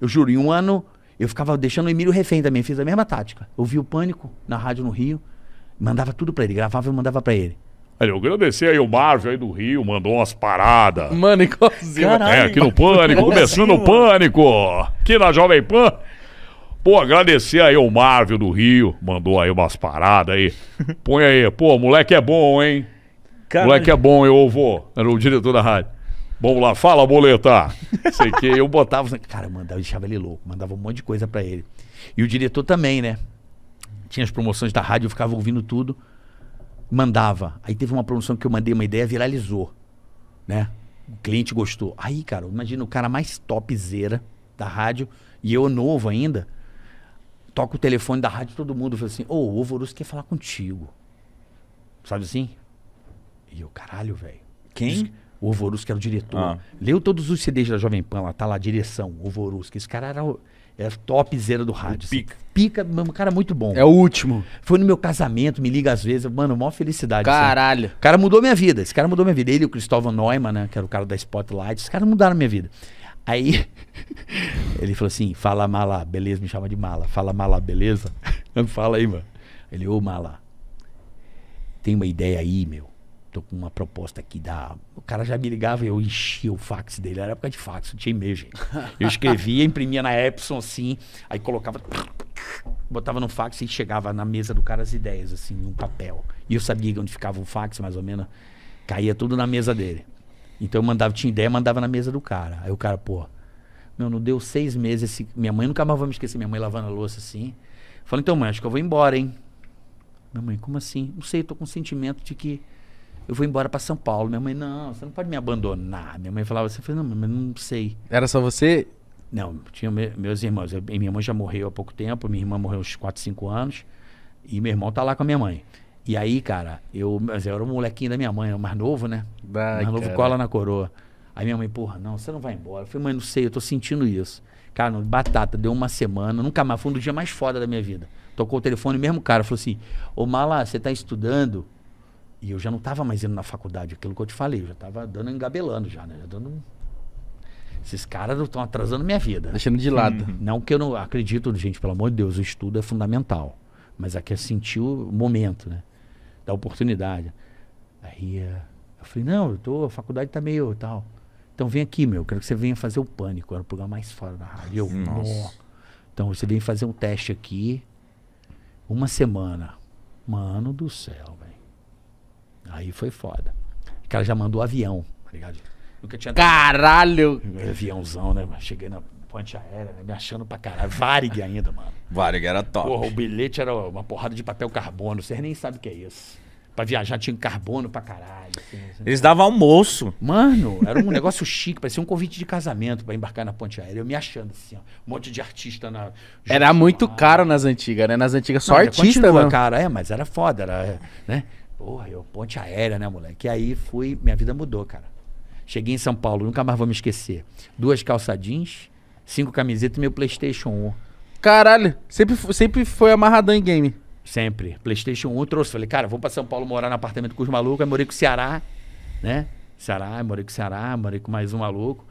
Eu juro, em um ano eu ficava deixando o Emílio refém também, fiz a mesma tática. Eu vi o pânico na rádio no Rio, mandava tudo para ele, gravava e mandava para ele. Olha, eu agradecer aí o Marvel aí do Rio, mandou umas paradas. Mano, igualzinho. Caralho, é, aqui no Pânico, começando o Pânico, aqui na Jovem Pan. Pô, agradecer aí o Marvel do Rio, mandou aí umas paradas aí. Põe aí, pô, moleque é bom, hein? moleque é bom, eu vou. Era o diretor da rádio. Vamos lá, fala, boleta. Sei que eu botava, cara, eu mandava, eu deixava ele louco, mandava um monte de coisa para ele. E o diretor também, né? Tinha as promoções da rádio, eu ficava ouvindo tudo, mandava. Aí teve uma promoção que eu mandei uma ideia, viralizou, né? O cliente gostou. Aí, cara, imagina o cara mais topzera da rádio e eu novo ainda. Toca o telefone da rádio, todo mundo fala assim: Ô, oh, o Alvoroço quer falar contigo. Sabe assim? E eu, caralho, velho. Quem? O Ovorusca era o diretor. Ah. Leu todos os CDs da Jovem Pan, lá tá lá, direção, Ovorusca. Esse cara era, era é topzera do rádio. Assim. Pica. Pica, mano, um cara muito bom. É o último. Foi no meu casamento, me liga às vezes. Mano, maior felicidade. Assim. Caralho. Assim. O cara mudou minha vida. Esse cara mudou minha vida. Ele e o Cristóvão Neumann, né? Que era o cara da Spotlight. esse cara mudaram minha vida. Aí ele falou assim: fala mala, beleza, me chama de mala. Fala mala, beleza? fala aí, mano. Ele, ô mala, tem uma ideia aí, meu tô com uma proposta aqui da. O cara já me ligava e eu enchia o fax dele. Era época de fax, não tinha e-mail, gente. Eu escrevia, imprimia na Epson assim, aí colocava. Botava no fax e chegava na mesa do cara as ideias, assim, num papel. E eu sabia onde ficava o fax, mais ou menos. Caía tudo na mesa dele. Então eu mandava, tinha ideia, mandava na mesa do cara. Aí o cara, pô, meu, não deu seis meses. Esse... Minha mãe nunca mais vai me esquecer, minha mãe lavando a louça assim. Falei, então, mãe, acho que eu vou embora, hein? Minha mãe, como assim? Não sei, tô com o sentimento de que eu vou embora para São Paulo. Minha mãe, não, você não pode me abandonar. Minha mãe falava assim, eu falei, não, mas não sei. Era só você? Não, tinha meus irmãos. minha mãe já morreu há pouco tempo, minha irmã morreu uns 4, 5 anos, e meu irmão tá lá com a minha mãe. E aí, cara, eu, eu era o molequinho da minha mãe, o mais novo, né? Vai, mais novo cara. cola na coroa. Aí minha mãe, porra, não, você não vai embora. Eu falei, mãe, não sei, eu tô sentindo isso. Cara, batata, deu uma semana, nunca mais, foi um dos dias mais foda da minha vida. Tocou o telefone, mesmo cara, falou assim, ô Mala, você tá estudando? E eu já não estava mais indo na faculdade, aquilo que eu te falei, eu já estava dando engabelando já, né? Já dando... Esses caras estão atrasando minha vida. Deixando de lado. Uhum. Não que eu não acredito, gente, pelo amor de Deus, o estudo é fundamental. Mas aqui é sentir o momento, né? Da oportunidade. Aí eh, eu falei, não, eu tô, a faculdade tá meio tal. Então vem aqui, meu, quero que você venha fazer o pânico. Era o programa mais fora da rádio. Eu, Nossa. Então você vem fazer um teste aqui. Uma semana. Mano do céu, velho. Aí foi foda. O cara já mandou avião, tá ligado? Nunca tinha Caralho! Aviãozão, né? Cheguei na ponte aérea, né? me achando pra caralho. Varig ainda, mano. Varig era top. Porra, o bilhete era uma porrada de papel carbono. Vocês nem sabem o que é isso. Pra viajar tinha carbono pra caralho. Assim, assim. Eles davam almoço. Mano, era um negócio chique, parecia um convite de casamento pra embarcar na ponte aérea. Eu me achando assim, ó, um monte de artista na. Era muito caro nas antigas, né? Nas antigas só Não, artista, continua, mano. cara. É, mas era foda, era, né? Porra, eu ponte aérea, né, moleque? E aí fui, minha vida mudou, cara. Cheguei em São Paulo, nunca mais vou me esquecer. Duas calça jeans, cinco camisetas e meu PlayStation 1. Caralho, sempre, sempre foi amarradão em game. Sempre. PlayStation 1 trouxe. Falei, cara, vou pra São Paulo morar no apartamento com os malucos. Aí morei com o Ceará, né? Ceará, morei com o Ceará, morei com mais um maluco.